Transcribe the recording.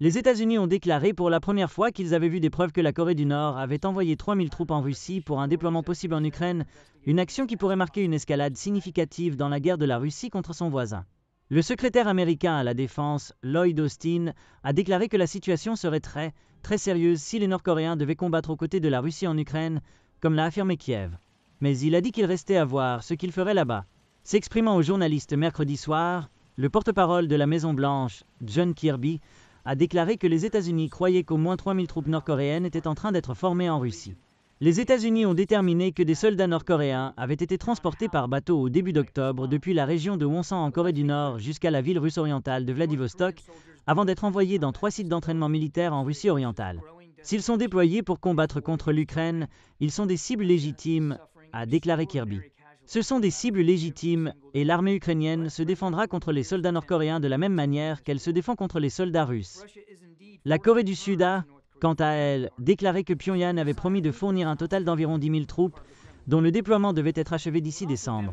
Les États-Unis ont déclaré pour la première fois qu'ils avaient vu des preuves que la Corée du Nord avait envoyé 3000 troupes en Russie pour un déploiement possible en Ukraine, une action qui pourrait marquer une escalade significative dans la guerre de la Russie contre son voisin. Le secrétaire américain à la défense, Lloyd Austin, a déclaré que la situation serait très, très sérieuse si les Nord-Coréens devaient combattre aux côtés de la Russie en Ukraine, comme l'a affirmé Kiev. Mais il a dit qu'il restait à voir ce qu'il ferait là-bas. S'exprimant aux journalistes mercredi soir, le porte-parole de la Maison-Blanche, John Kirby, a déclaré que les États-Unis croyaient qu'au moins 3000 troupes nord-coréennes étaient en train d'être formées en Russie. Les États-Unis ont déterminé que des soldats nord-coréens avaient été transportés par bateau au début d'octobre depuis la région de Wonsan en Corée du Nord jusqu'à la ville russe orientale de Vladivostok avant d'être envoyés dans trois sites d'entraînement militaire en Russie orientale. S'ils sont déployés pour combattre contre l'Ukraine, ils sont des cibles légitimes, a déclaré Kirby. Ce sont des cibles légitimes et l'armée ukrainienne se défendra contre les soldats nord-coréens de la même manière qu'elle se défend contre les soldats russes. La Corée du Sud a, quant à elle, déclaré que Pyongyang avait promis de fournir un total d'environ 10 000 troupes, dont le déploiement devait être achevé d'ici décembre.